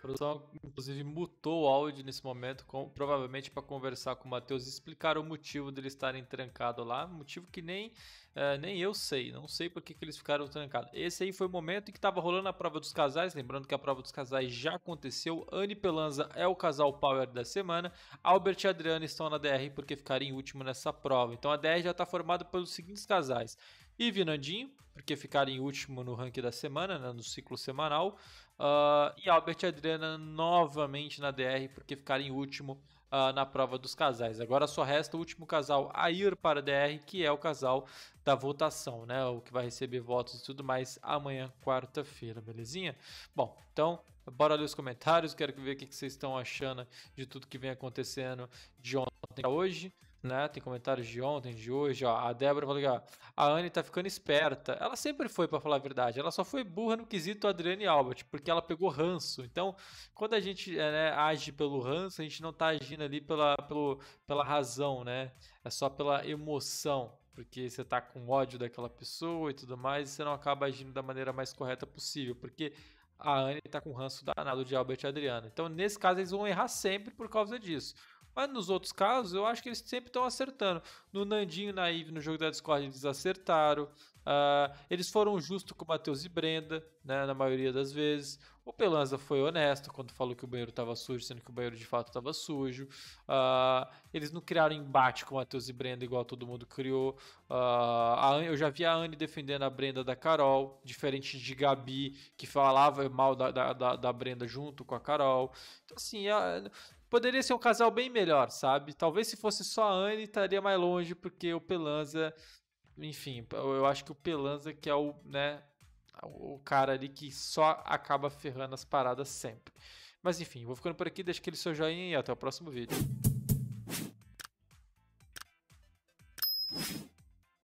A produção, inclusive, mutou o áudio nesse momento, com, provavelmente para conversar com o Matheus e explicar o motivo deles estarem trancados lá. Motivo que nem, uh, nem eu sei, não sei por que, que eles ficaram trancados. Esse aí foi o momento em que estava rolando a prova dos casais. Lembrando que a prova dos casais já aconteceu. Anne Pelanza é o casal Power da semana. Albert e Adriana estão na DR porque ficaram em último nessa prova. Então a DR já está formada pelos seguintes casais: e Vinandinho, porque ficaram em último no ranking da semana, né, no ciclo semanal. Uh, e Albert e Adriana novamente na DR, porque ficaram em último uh, na prova dos casais. Agora só resta o último casal a ir para a DR, que é o casal da votação, né? O que vai receber votos e tudo mais amanhã, quarta-feira, belezinha? Bom, então Bora ler os comentários, quero ver o que vocês estão achando de tudo que vem acontecendo de ontem a hoje né? Tem comentários de ontem, de hoje, ó. A Débora falou que a Anne tá ficando esperta. Ela sempre foi, para falar a verdade. Ela só foi burra no quesito Adriane Albert, porque ela pegou ranço. Então, quando a gente eh, né, age pelo ranço, a gente não tá agindo ali pela, pelo, pela razão, né? É só pela emoção. Porque você tá com ódio daquela pessoa e tudo mais, e você não acaba agindo da maneira mais correta possível. Porque a Anne tá com ranço danado de Albert e Adriana. Então, nesse caso, eles vão errar sempre por causa disso. Mas nos outros casos, eu acho que eles sempre estão acertando. No Nandinho na Ive, no jogo da Discord, eles acertaram. Uh, eles foram justos com o Matheus e Brenda, né, na maioria das vezes. O Pelanza foi honesto quando falou que o banheiro estava sujo, sendo que o banheiro de fato estava sujo. Uh, eles não criaram embate com o Matheus e Brenda igual todo mundo criou. Uh, a, eu já vi a Anne defendendo a Brenda da Carol, diferente de Gabi, que falava mal da, da, da, da Brenda junto com a Carol. Então, assim, a, Poderia ser um casal bem melhor, sabe? Talvez se fosse só a Anne, estaria mais longe, porque o Pelanza. Enfim, eu acho que o Pelanza que é o, né, o cara ali que só acaba ferrando as paradas sempre. Mas enfim, vou ficando por aqui, deixa aquele seu joinha e até o próximo vídeo.